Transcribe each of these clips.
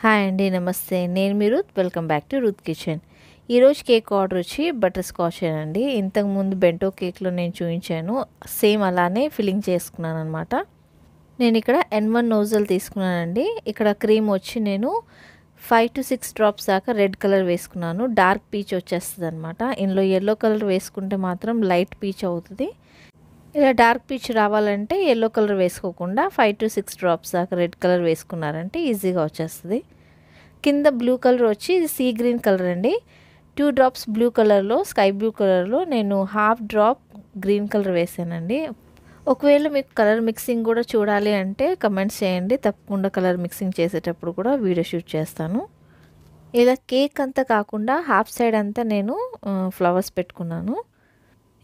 hi అండి నమస్తే నేను మీ Ruth welcome back to Ruth kitchen ఈరోజు కేక్ ఆర్డర్ వచ్చి బటర్ స్కాచ్ అండి ఇంతకుముందు బెంటో కేక్లో నేను చూపించాను సేమ్ అలానే ఫిల్లింగ్ చేసుకున్నాను అనమాట నేను ఇక్కడ ఎన్ వన్ నోజల్ తీసుకున్నానండి ఇక్కడ క్రీమ్ వచ్చి నేను ఫైవ్ టు సిక్స్ డ్రాప్స్ దాకా రెడ్ కలర్ వేసుకున్నాను డార్క్ పీచ్ వచ్చేస్తుంది అనమాట ఇందులో ఎల్లో కలర్ వేసుకుంటే మాత్రం లైట్ పీచ్ అవుతుంది ఇలా డార్క్ పీచ్ రావాలంటే ఎల్లో కలర్ వేసుకోకుండా ఫైవ్ టు సిక్స్ డ్రాప్స్ దాకా రెడ్ కలర్ వేసుకున్నారంటే ఈజీగా వచ్చేస్తుంది కింద బ్లూ కలర్ వచ్చి ఇది సీ గ్రీన్ కలర్ అండి టూ డ్రాప్స్ బ్లూ కలర్లో స్కై బ్లూ కలర్లో నేను హాఫ్ డ్రాప్ గ్రీన్ కలర్ వేసానండి ఒకవేళ మీకు కలర్ మిక్సింగ్ కూడా చూడాలి అంటే కమెంట్స్ చేయండి తప్పకుండా కలర్ మిక్సింగ్ చేసేటప్పుడు కూడా వీడియో షూట్ చేస్తాను ఇలా కేక్ అంతా కాకుండా హాఫ్ సైడ్ అంతా నేను ఫ్లవర్స్ పెట్టుకున్నాను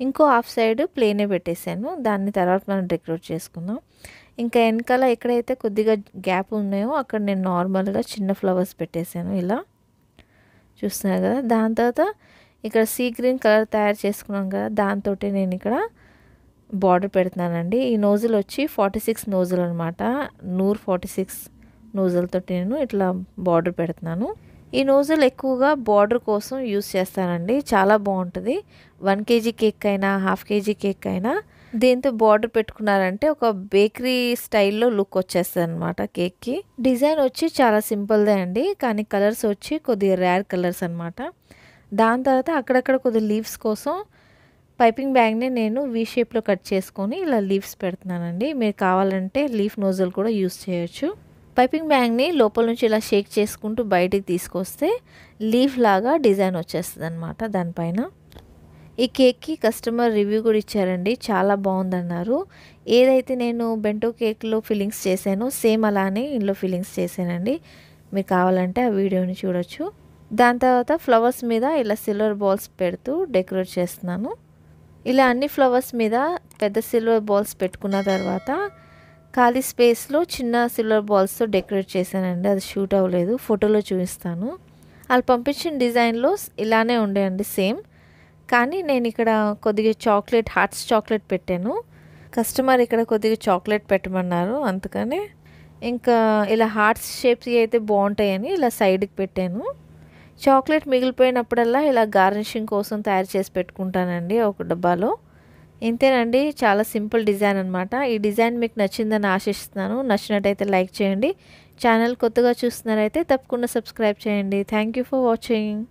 ఇంకో హాఫ్ సైడ్ ప్లేనే పెట్టేశాను దాన్ని తర్వాత మనం డెకరేట్ చేసుకుందాం ఇంకా వెనకాల ఎక్కడైతే కొద్దిగా గ్యాప్ ఉన్నాయో అక్కడ నేను నార్మల్గా చిన్న ఫ్లవర్స్ పెట్టేశాను ఇలా చూస్తున్నాను కదా దాని తర్వాత ఇక్కడ సీ గ్రీన్ కలర్ తయారు చేసుకున్నాం కదా దాంతో నేను ఇక్కడ బార్డర్ పెడుతున్నానండి ఈ నోజులు వచ్చి ఫార్టీ సిక్స్ నోజులు అనమాట నూరు ఫార్టీ సిక్స్ నోజులతో నేను ఇట్లా బార్డర్ పెడుతున్నాను ఈ నోజుల్ ఎక్కువగా బార్డర్ కోసం యూస్ చేస్తానండి చాలా బాగుంటుంది వన్ కేజీ కేక్ అయినా హాఫ్ కేజీ కేక్ అయినా దీంతో బార్డర్ పెట్టుకున్నారంటే ఒక బేకరీ స్టైల్లో లుక్ వచ్చేస్తుంది అనమాట కేక్కి డిజైన్ వచ్చి చాలా సింపుల్దే అండి కానీ కలర్స్ వచ్చి కొద్దిగా రేర్ కలర్స్ అనమాట దాని తర్వాత అక్కడక్కడ కొద్ది లీవ్స్ కోసం పైపింగ్ బ్యాగ్ని నేను వీ షేప్లో కట్ చేసుకొని ఇలా లీవ్స్ పెడుతున్నానండి మీరు కావాలంటే లీఫ్ నోజల్ కూడా యూస్ చేయొచ్చు పైపింగ్ బ్యాగ్ని లోపల నుంచి ఇలా షేక్ చేసుకుంటూ బయటికి తీసుకొస్తే లీఫ్ లాగా డిజైన్ వచ్చేస్తుంది అనమాట దానిపైన ఈ కేక్కి కస్టమర్ రివ్యూ కూడా ఇచ్చారండి చాలా బాగుందన్నారు ఏదైతే నేను బెంటో కేక్లో ఫిల్లింగ్స్ చేశానో సేమ్ అలానే ఇందులో ఫిల్లింగ్స్ చేశానండి మీరు కావాలంటే ఆ వీడియోని చూడొచ్చు దాని తర్వాత ఫ్లవర్స్ మీద ఇలా సిల్వర్ బాల్స్ పెడుతూ డెకరేట్ చేస్తున్నాను ఇలా అన్ని ఫ్లవర్స్ మీద పెద్ద సిల్వర్ బాల్స్ పెట్టుకున్న తర్వాత ఖాళీ స్పేస్లో చిన్న సిల్వర్ బాల్స్తో డెకరేట్ చేశానండి అది షూట్ అవ్వలేదు ఫోటోలో చూపిస్తాను వాళ్ళు పంపించిన డిజైన్లో ఇలానే ఉండేయండి సేమ్ కానీ నేను ఇక్కడ కొద్దిగా చాక్లెట్ హార్ట్స్ చాక్లెట్ పెట్టాను కస్టమర్ ఇక్కడ కొద్దిగా చాక్లెట్ పెట్టమన్నారు అందుకనే ఇంకా ఇలా హార్ట్స్ షేప్స్ అయితే బాగుంటాయని ఇలా సైడ్కి పెట్టాను చాక్లెట్ మిగిలిపోయినప్పుడల్లా ఇలా గార్నిషింగ్ కోసం తయారు చేసి పెట్టుకుంటానండి ఒక డబ్బాలో ఇంతేనండి చాలా సింపుల్ డిజైన్ అనమాట ఈ డిజైన్ మీకు నచ్చిందని ఆశిస్తున్నాను నచ్చినట్టయితే లైక్ చేయండి ఛానల్ కొత్తగా చూస్తున్నారైతే తప్పకుండా సబ్స్క్రైబ్ చేయండి థ్యాంక్ ఫర్ వాచింగ్